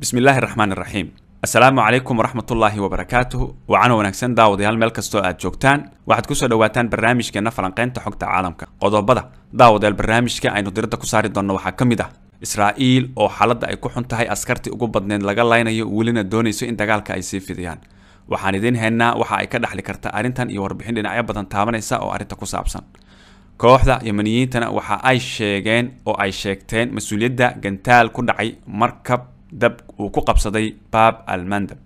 bismi illaahi raxmaan iraxiim assalaamu calaykum waraxmatullaahi wabarakaatuh wacano wanaagsan daawadayaal meel kastoo aad joogtaan waxaad kusoo dhowaataan barnaamijkeenna falanqaynta xogta caalamka qodobada daawadayaal barnaamijka aynu diradda ku saari doonno waxaa ka mid ah israa'iil oo xaaladda ay ku xun tahay askartii ugu badneyd laga laynayo welina doonayso in dagaalka ay sii fidiyaan waxaan idiin haynaa waxa ay ka dhexli karta arrintan iyo warbixin dhinacyo badan taabanaysa oo arrinta ku saabsan kooxda yamaniyiintana waxa ay sheegeen oo ay sheegteen mas-uuliyadda gantaal ku dhacay markab dab uu ku qabsaday baab almandab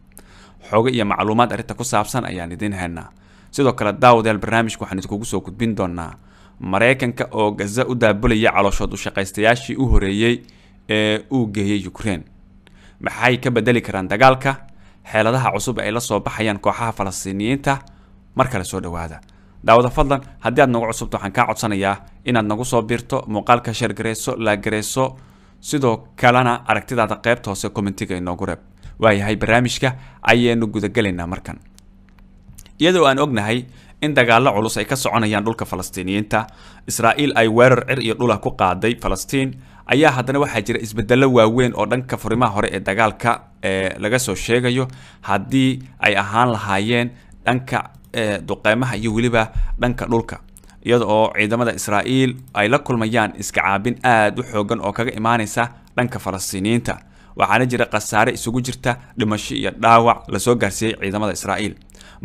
xogo iyo macluumaad arrinta ku saabsan ayaan idiin helnaa sidoo kale daawadayaal barnaamijka waxaan idinkugu soo gudbin doonaa maraykanka oo gaza u daabulaya calooshood u shaqaystayaashii u horeeyey ee uu geeyey ukrein maxay ka bedeli karaan dagaalka xeeladaha cusub ee ay la soo baxayaan kooxaha falastiiniyiinta mar kale soo dhowaada daawada fadlan haddii aad nagu cusubto waxaan kaa codsanayaa inaad nagu soo biirto muuqaalka sheergareyso laagarayso sidoo kalena aragtidaada qaybta hoose commentiga inoogu reeb waayahay barnaamijka ayaynu gudagelaynaa markan iyadoo aan ognahay in dagaallo culus ay ka soconayaan dhulka falastiiniyiinta israa'iil ay weerar cir iyo dhulah ku qaaday falastiin ayaa haddana waxaa jira isbedello waaweyn oo dhanka furimaha hore ee dagaalka ee eh, laga soo sheegayo haddii ay ahaan lahaayeen dhanka eh, duqeymaha iyo weliba dhanka dhulka iyada oo ciidamada israa'iil ay la kulmayaan iskacaabin aad u xoogan oo kaga imaanaysa dhanka falastiiniyiinta waxaana jira khasaare isugu jirta dhimasho iyo dhaawac lasoo gaarsiiyey ciidamada israa'iil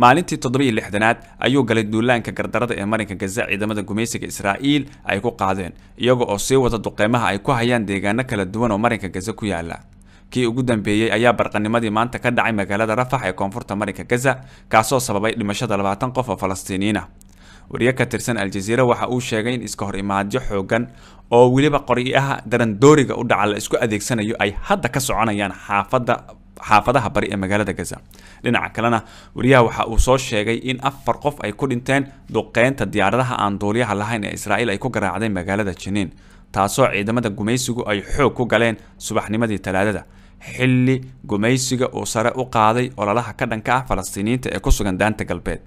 maalintii toddobiiyo lixdanaad ayuu galay duulaanka gardarada ee marinka gaza ciidamada gumaysiga israa'iil ay ku qaadeen iyaga oo sii wada duqeymaha ay ku hayaan deegaano kala duwan oo marinka gaza ku yaala kii ugu dambeeyey ayaa barqanimadii maanta ka dhacay magaalada rafax ee koonfurta marinka gaza kaasoo sababay dhimashada labaatan qof oo falastiiniyiin ah wariye ka tirsan aljaziira waxa uu sheegay in iska hor imaadyo xoogan oo weliba qoryaha darandooriga u dhaca la isku adeegsanayo ay hadda ka soconayaan xaafada xaafadaha bari ee magaalada gaza dhinaca kalena wariyaha waxa uu soo sheegay in afar qof ay ku dhinteen duqeynta diyaaradaha aan duuliyaha lahayn ee israa'iil ay ku garaacday magaalada jiniin taasoo ciidamada gumaysigu ay xoog ku galeen subaxnimadii talaadada xilli gumaysiga uu sare u qaaday ololaha ka dhanka ah falastiiniyiinta ee ku sugan daanta galbeed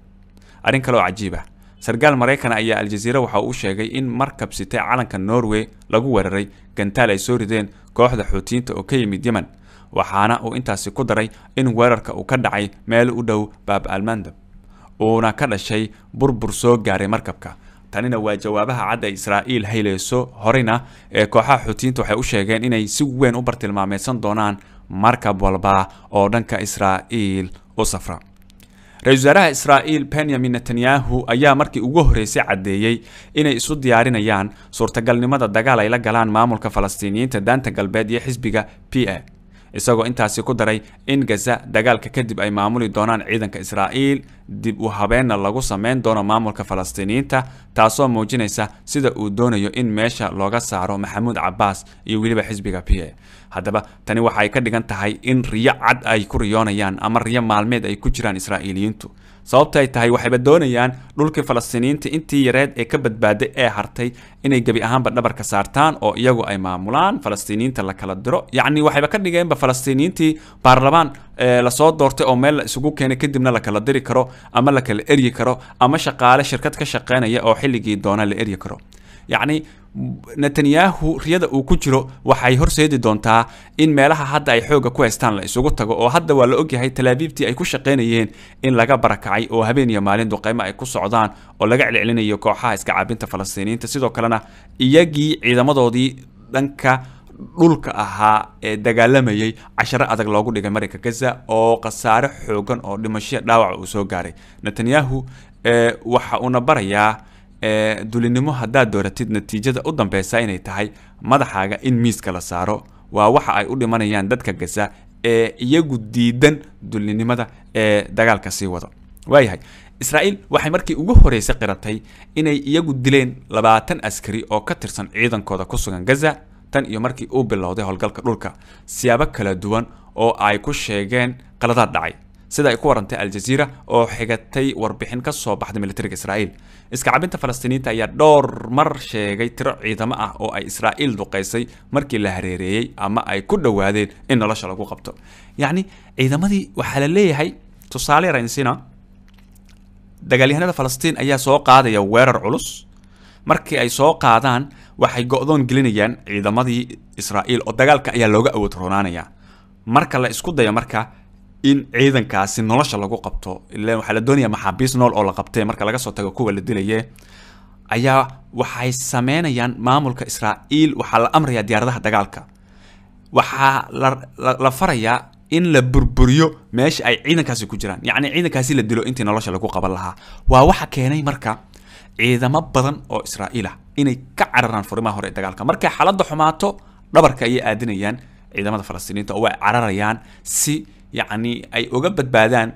arrin kale cajiib ah sarkaal maraykan ayaa aljaziira waxa uu sheegay in markab sitay calanka norway lagu weeraray gantaal ay soo rideen kooxda xuutiyiinta oo ka yimid yeman waxaana uu intaasi ku daray in weerarka uu ka dhacay meel u dhow baab almandab uuna ka dhashay burbur soo gaaray markabka tanina waa jawaabaha cad ay israa'iil hayleyso horeyna ee kooxaha xuutiyiinta waxay u sheegeen inay si weyn u bartilmaameysan doonaan markab walba oo dhanka israa'iil u safra ra-isul wasaaraha israa'iil benyamin netanyahu ayaa markii ugu horreysay caddeeyey inay isu diyaarinayaan suurtagalnimada dagaal ay la galaan maamulka falastiiniyiinta daanta galbeed iyo xisbiga p a isagoo intaasi ku daray in gaza dagaalka kadib ay maamuli doonaan ciidanka israa'iil dib u habeenna lagu samayn doono maamulka falastiiniyiinta taasoo muujinaysa sida uu doonayo in meesha looga saaro maxamuud cabaas iyo weliba xisbiga p a haddaba tani waxa ay ka dhigan tahay in riyo cad ay ku riyoonayaan ama riyo maalmeed ay ku jiraan israa'iiliyiintu sababtaay tahay waxayba doonayaan dhulkii falastiiniyiinta intii yareed ee ka badbaaday ee hartay inay gebi ahaanba dhabarka saartaan oo iyagu ay maamulaan falastiiniyiinta la kala diro yacni waxayba ka dhigeenba falastiiniyiintii baarlamaan lasoo doortay oo meel la isugu keenay kadibna lakala diri karo ama lakala eryi karo ama shaqaale shirkad ka shaqeynaya oo xilligii doona la eryi karo yacni netanyahu riyada uu ku jiro waxay horseedi doontaa in meelaha hadda ay xooga ku haystaan la isugu tago oo hadda waa la ogyahay talaabiibtii ay ku shaqaynayeen in laga barakacay oo habeen maalin duqeymo ay ku socdaan oo laga celcelinayo kooxaha iska caabinta falastiiniyiinta sidoo kalena iyagii ciidamadoodii dhanka dhulka ahaa ee dagaalamayay casharo adag loogu dhigay marinka gaza oo khasaare xoogan oo dhimasho dhaawac uu soo gaaray netanyahu eh, waxa uuna barayaa eh, dulinimo haddaad dooratid natiijada u dambeysa inay tahay madaxaaga in miiska la saaro waa waxa ay u dhimanayaan dadka gaza ee iyagu diidan dulinimada ee dagaalka sii wado waayahay israa'iil waxay markii ugu horreysay qiratay inay iyagu dileen labaatan askari oo ka tirsan ciidankooda ku sugan gaza tan iyo markii uu bilowday howlgalka dhulka siyaabo kala duwan oo ay ku sheegeen qaladaad dhacay sida ay ku warantay aljaziira oo xigatay warbixin ka soo baxda militariga israa'iil iskacabinta falastiiniinta ayaa dhowr mar sheegay tiro ciidamo ah oo ay israa'iil duqaysay markii la hareereeyey ama ay ku dhowaadeen in nolosha lagu qabto yacni ciidamadii waxaa la leeyahay tusaale yaraynsina dagaalyahanada falastiin ayaa soo qaadaya weerar culus markii ay soo qaadaan waxay go-doon gelinayaan ciidamadii israa'iil oo dagaalka ayaa looga awood roonaanaya marka la isku dayo marka in ciidankaasi nolosha lagu qabto ila waxaa la doonaya maxaabiis nool oo la qabtee marka laga soo tago kuwa la dilaye ayaa waxay sameynayaan maamulka israa'iil waxaa la amrayaa diyaaradaha dagaalka waxaa la farayaa in la burburiyo meesha ay ciidankaasi ku jiraan yacni ciidankaasi la dilo intii nolosha lagu qaban lahaa waa waxa keenay marka ciidamo badan oo israa'iil ah inay ka cararaan furimaha hore ee dagaalka markay xaaladda xumaato dhabarka ayay aadinayaan ciidamada falastiiniinta oo way cararayaan si yacni ay uga badbaadaan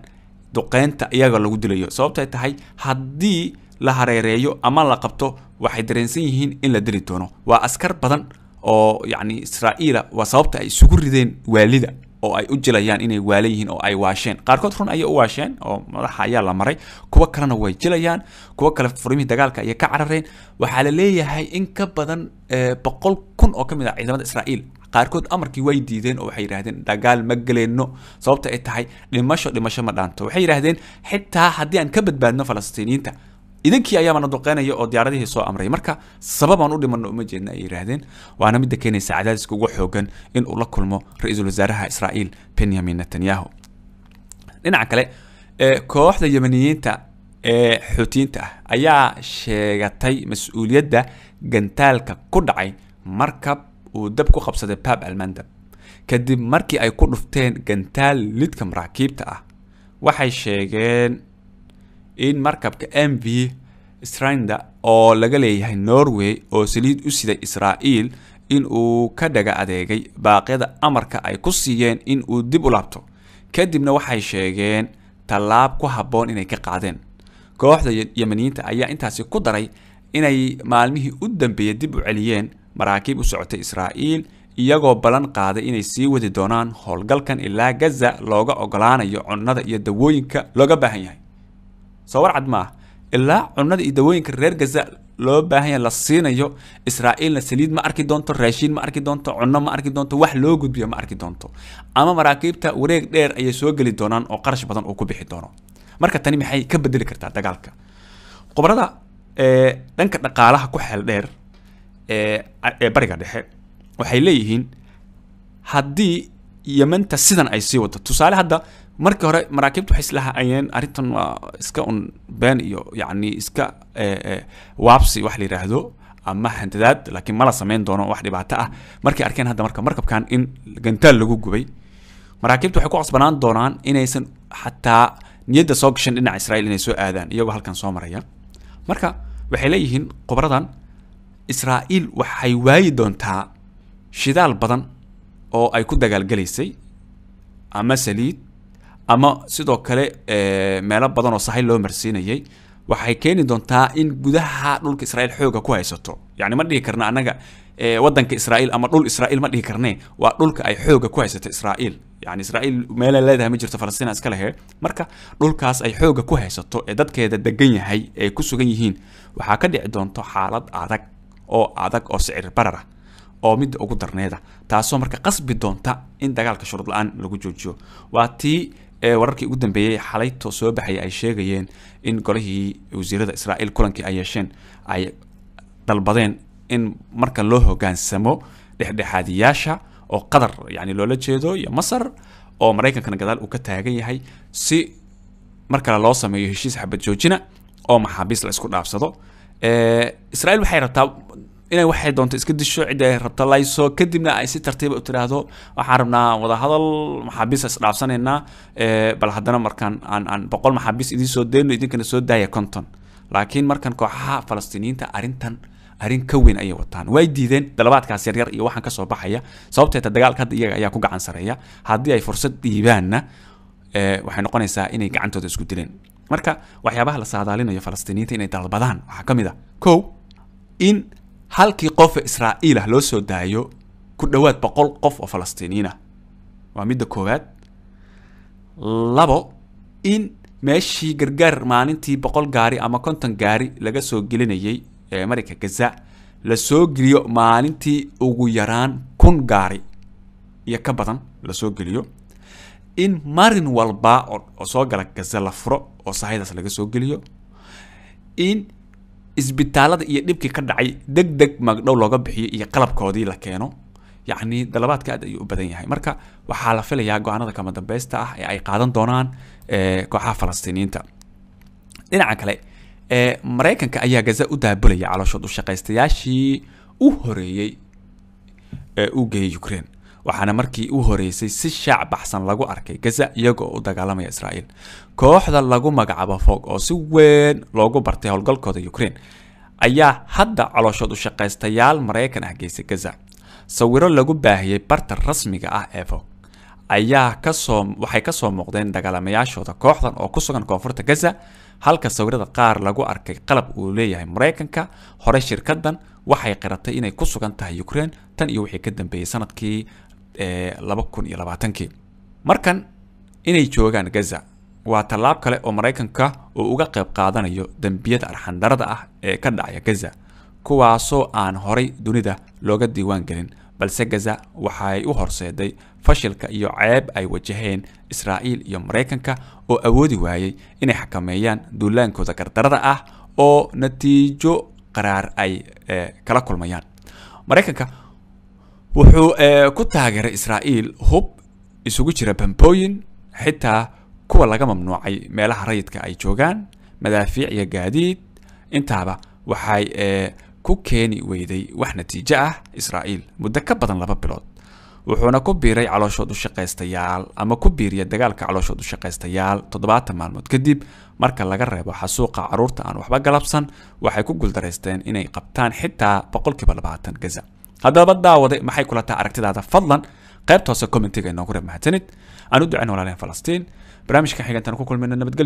duqeynta iyaga lagu dilayo sababtay tahay haddii la hareereeyo ama la qabto waxay dareensan yihiin in la dili doono waa askar badan oo yacni israa'iila waa sababta ay isugu rideen waalida oo ay u jilayaan inay waala yihiin oo ay waasheen qaarkood run ayay u waasheen oo madaxa ayaa la maray kuwo kalena way jilayaan kuwo kale furmihii dagaalka ayay ka carareen waxaa la leeyahay in ka badan eh, boqol kun oo ka mid ah ciidamada israa'iil qaarkood amarkii way diideen oo waxay yidhahdeen dagaal ma geleyno sababta ay tahay dhimasho dhimasho ma dhaanto waxay yidhahdeen xitaa haddii aan ka badbaadno falastiiniyiinta idinkii ayaabana duqeynaya oo diyaaradihii soo amray marka sababaan u dhimanno uma jeedna ay yidhaahdeen waana midda keenaysa cadaadiska ugu xoogan in uu la kulmo ra-iisul wasaaraha israa'iil benyamin netanyahu dhinaca kale kooxda yemaniyiinta ee xuutiyiinta ah ayaa sheegatay mas-uuliyadda gantaalka ku dhacay markab uu dab ku qabsaday baab almandab kadib markii ay ku dhufteen gantaal lidka maraakiibta ah waxay sheegeen in markabka m v strander oo laga leeyahay norway oo saliid u siday israa'iil in uu ka dhaga adeegay baaqyada amarka ay ku siiyeen in uu dib u laabto kadibna waxay sheegeen tallaab ku habboon inay ka qaadeen kooxda yemaniyiinta ayaa intaasi ku daray inay maalmihii u dambeeyey dib u celiyeen maraakiib u socotay israa'iil iyagoo ballan qaaday inay sii wadi doonaan howlgalkan ilaa gaza looga ogolaanayo cunnada iyo dawooyinka looga baahan yahay sawar cad maaha ilaa cunada iyo dawooyinka reer gaza loo baahan yahay la siinayo israa'iilna saliid ma arki doonto raashiin ma arki doonto cunno ma arki doonto wax loo gudbiyo ma arki doonto ama maraakiibta wareeg dheer ayay soo geli doonaan oo qarash badan uu ku bixi doono marka tani maxay ka bedeli kartaa dagaalka qobrada eh, dhanka dhaqaalaha ku xeel dheer eh, ee bariga dhexe waxay leeyihiin haddii yamanta sidan ay sii wado tusaale hadda marka hore maraakiibta waxay islahayeen arrintan waa iska un been iyo yacni iska eh, eh, waabsi wax la yidhaahdo ama handadaad laakiin mala samayn doono wax dhibaato ah markay arkeen hadda marka markabkan in gantaal lagu gubay maraakiibta waxay ku cosbanaan doonaan inaysan xataa niyadda soo gashan dhinaca israel inay soo aadaan iyagoo halkan soo maraya marka waxay leeyihiin khubradan israa'iil waxay waayi doontaa shidaal badan oo ay ku dagaalgelaysay ama saliid ama sidoo kale eh, meelo badan oo sahay loo marsiinayay waxay keeni doontaa in gudaha dhulka israiil xooga ku haysato yani ma dhihi karna annaga eh, wadanka israiil ama dhul israiil ma dhihi karne waa dhulka ay xooga ku haysato israiil yani israiil meela leedahay ma jirto falastiin iska lehe marka dhulkaas ay xooga ku haysato ee dadkeeda degan yahay ay ku sugan yihiin waxaa ka dhici doonto xaalad adag oo adag oo sicir barara ah, oo midda ugu darneeda ah. taasoo marka qasbi doonta in dagaalka shurud la-aan lagu joojiyo waa tii ee wararkii ugu dambeeyey xalayto soo baxaya ay sheegayeen in golihii wasiirada israa'iil kulankii ay yeesheen ay dalbadeen in marka loo hogaansamo dhexdhexaadiyaasha oo qatar yacni loola jeedo iyo masar oo maraykankana gadaal uu ka taagan yahay si mar kale loo sameeyo heshiis xabad joojina oo maxaabiis la isku dhaafsado israiil waxay rabtaa inay waxay doonto iska disho cid ay rabta layso kadibna ay si tartiiba ah u tiraahdo waxaan rabnaa wadahadal maxaabiis isdhaafsanaynaa eh, bal haddana markaan aan boqol maxaabiis idiin deyno idinkana soo daaya konton laakiin markan kooxaha falastiiniyiinta arrintan arrin ka weyn ayay wataan way diideen dalabaadkaas yaryar iyo waxaan kasoo baxaya sababteeta dagaalka hadda iyaga ayaa ku gacan sareeya haddii ay fursad dhiibaanna eh, waxay noqonaysaa inay gacantooda isku dileen marka waxyaabaha la saadaalinayo falastiiniyiinta inay dalbadaan waxaa ka mid a ah, kow in halkii qofe israa'iil ah loo soo daayo ku dhowaad boqol qof oo falastiiniyiin ah waa midda koowaad labo in meeshii gargaar maalintii boqol gaari ama konton gaari laga soo gelinayay ee marinka gaza lasoo geliyo maalintii ugu yaraan kun gaari iyo ka badan la soo geliyo in marin walba oo soo gala gaza la furo oo sahaydaas laga soo geliyo in isbitaalada iyo dhibkii ka dhacay deg deg magdhow looga bixiyo iyo qalabkoodii la keeno yacnii dalabaadka aad ayuu u badan yahay marka waxaa la filayaa go-aanada kama dambeysta ah ee ay qaadan doonaan eh, kooxaha falastiiniyiinta dhinaca kale eh, maraykanka ayaa gaza u daabulaya calooshood u shaqaystayaashii u horeeyey ee eh, u geeyay ukraine waxaana markii u horeysay si shaac baxsan lagu arkay gaza iyagoo u dagaalamaya israa'iil kooxda lagu magacaabo fog oo si weyn loogu bartay howlgalkooda ukrain ayaa hadda calooshood u shaqaystayaal maraykan ah geysay gaza sawiro lagu baahiyey barta rasmiga ah ee fog ayaa kasoo waxay ka soo muuqdeen dagaalamayaashooda kooxdan oo ku sugan koonfurta gaza halka sawirada qaar lagu arkay qalab uu leeyahay maraykanka hore shirkadan waxay qiratay inay ku sugan tahay ukraine tan iyo wixii ka dambeeyey sanadkii laba kun iyo labaatankii markan inay joogaan gaza waa tallaab kale oo maraykanka uu uga qayb qaadanayo dembiyada arxandarada ah ee ka dhacaya gaza kuwaasoo aan horay dunida looga diiwaan gelin balse gaza waxaay u horseeday fashilka iyo ceeb ay wajaheen israa'iil iyo maraykanka oo awoodi waayey inay xakameeyaan duulaankooda gardarada ah oo natiijo qaraar ay eh, kala kulmayaan maraykanka wuxuu eh, ku taageeray israa'iil hub isugu jira bambooyin xitaa kuwa laga mamnuucay meelaha rayidka ay joogaan madaafiic iyo gaadiid intaaba waxay eh, ku keeni weyday wax natiijo ah israa'iil muddo ka badan laba bilood wuxuuna ku biiray calooshood u shaqaystayaal ama ku biiriya dagaalka calooshood u shaqaystayaal toddobaatan maalmood kadib marka laga reebo xasuuqa carruurta aan waxba galabsan waxay ku guuldareysteen inay qabtaan xitaa boqolkiiba labaatan gaza haddaba daawaday maxay kula tahay aragtidaada fadlan qaybta hoose commentiga inoogu reeb mahadsanid aan u ducayn walaalyahan falastiin barnaamijka xigantana ku kulmayna nabadgelyo